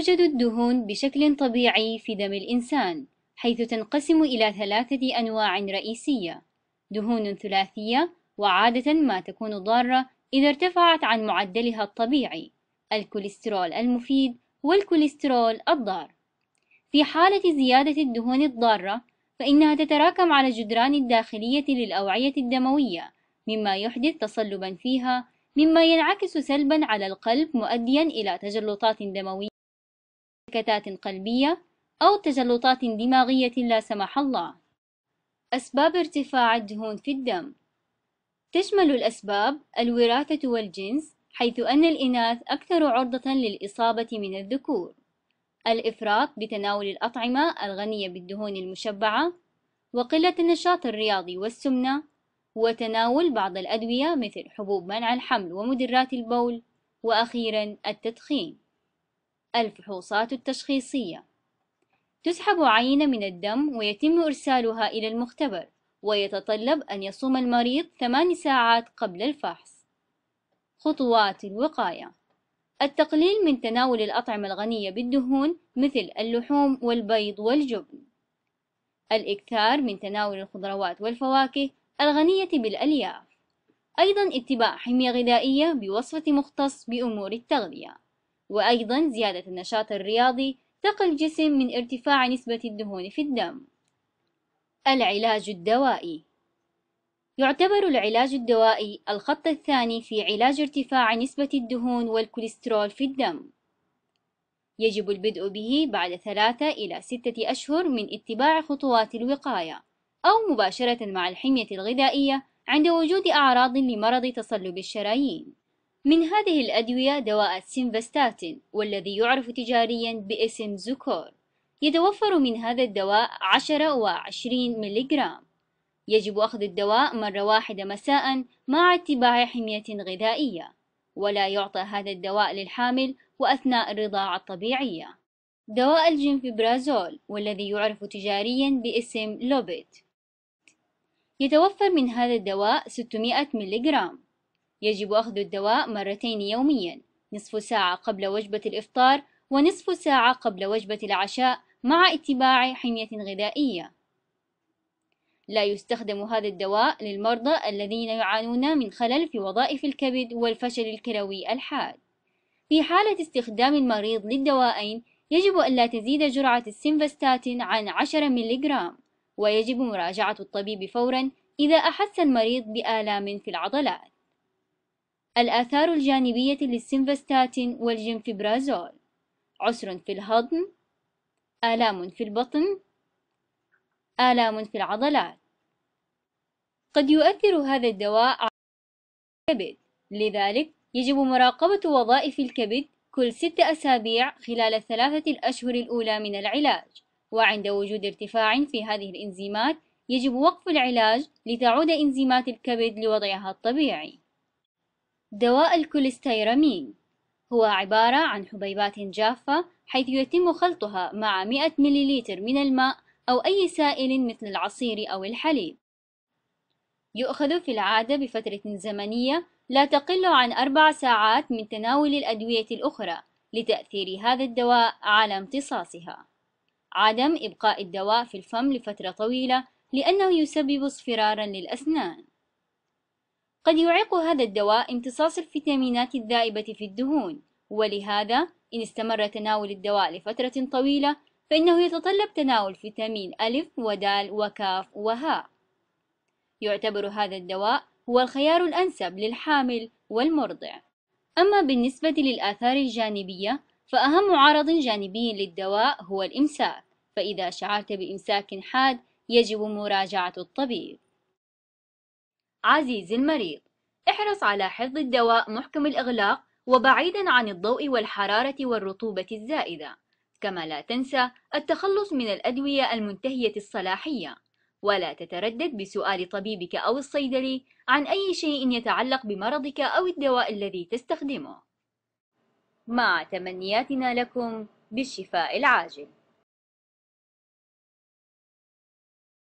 توجد الدهون بشكل طبيعي في دم الإنسان حيث تنقسم إلى ثلاثة أنواع رئيسية دهون ثلاثية وعادة ما تكون ضارة إذا ارتفعت عن معدلها الطبيعي الكوليسترول المفيد والكوليسترول الضار في حالة زيادة الدهون الضارة فإنها تتراكم على الجدران الداخلية للأوعية الدموية مما يحدث تصلبا فيها مما ينعكس سلبا على القلب مؤديا إلى تجلطات دموية سكتات قلبية أو تجلطات دماغية لا سمح الله أسباب ارتفاع الدهون في الدم تشمل الأسباب الوراثة والجنس حيث أن الإناث أكثر عرضة للإصابة من الذكور الإفراط بتناول الأطعمة الغنية بالدهون المشبعة وقلة النشاط الرياضي والسمنة وتناول بعض الأدوية مثل حبوب منع الحمل ومدرات البول وأخيرا التدخين الفحوصات التشخيصية تسحب عينة من الدم ويتم إرسالها إلى المختبر ويتطلب أن يصوم المريض ثمان ساعات قبل الفحص خطوات الوقاية التقليل من تناول الأطعمة الغنية بالدهون مثل اللحوم والبيض والجبن الإكثار من تناول الخضروات والفواكه الغنية بالألياف أيضا اتباع حمية غذائية بوصفة مختص بأمور التغذية وأيضا زيادة النشاط الرياضي تقي الجسم من ارتفاع نسبة الدهون في الدم العلاج الدوائي يعتبر العلاج الدوائي الخط الثاني في علاج ارتفاع نسبة الدهون والكوليسترول في الدم يجب البدء به بعد ثلاثة إلى ستة أشهر من اتباع خطوات الوقاية أو مباشرة مع الحمية الغذائية عند وجود أعراض لمرض تصلب الشرايين من هذه الأدوية دواء السينفستاتين والذي يعرف تجاريا باسم زوكور يتوفر من هذا الدواء 10 و 20 ملغرام يجب أخذ الدواء مرة واحدة مساء مع اتباع حمية غذائية ولا يعطى هذا الدواء للحامل وأثناء الرضاعة الطبيعية دواء الجنفبرازول والذي يعرف تجاريا باسم لوبيت يتوفر من هذا الدواء 600 ملغرام يجب أخذ الدواء مرتين يوميا نصف ساعة قبل وجبة الإفطار ونصف ساعة قبل وجبة العشاء مع اتباع حمية غذائية لا يستخدم هذا الدواء للمرضى الذين يعانون من خلل في وظائف الكبد والفشل الكلوي الحاد في حالة استخدام المريض للدوائين يجب ألا تزيد جرعة السينفستاتين عن 10 ملغرام ويجب مراجعة الطبيب فورا إذا أحس المريض بآلام في العضلات الآثار الجانبية للسينفستاتين والجنفبرازول عسر في الهضم آلام في البطن آلام في العضلات قد يؤثر هذا الدواء على الكبد لذلك يجب مراقبة وظائف الكبد كل ست أسابيع خلال الثلاثة الأشهر الأولى من العلاج وعند وجود ارتفاع في هذه الإنزيمات يجب وقف العلاج لتعود إنزيمات الكبد لوضعها الطبيعي دواء الكوليستيرامين هو عبارة عن حبيبات جافة حيث يتم خلطها مع 100 مليليتر من الماء أو أي سائل مثل العصير أو الحليب يؤخذ في العادة بفترة زمنية لا تقل عن أربع ساعات من تناول الأدوية الأخرى لتأثير هذا الدواء على امتصاصها عدم إبقاء الدواء في الفم لفترة طويلة لأنه يسبب اصفرارا للأسنان قد يعيق هذا الدواء امتصاص الفيتامينات الذائبة في الدهون ولهذا إن استمر تناول الدواء لفترة طويلة فإنه يتطلب تناول فيتامين ألف ودال وكاف وهاء يعتبر هذا الدواء هو الخيار الأنسب للحامل والمرضع أما بالنسبة للآثار الجانبية فأهم عرض جانبي للدواء هو الإمساك فإذا شعرت بإمساك حاد يجب مراجعة الطبيب عزيزي المريض احرص على حفظ الدواء محكم الإغلاق وبعيدا عن الضوء والحرارة والرطوبة الزائدة كما لا تنسى التخلص من الأدوية المنتهية الصلاحية ولا تتردد بسؤال طبيبك أو الصيدلي عن أي شيء يتعلق بمرضك أو الدواء الذي تستخدمه مع تمنياتنا لكم بالشفاء العاجل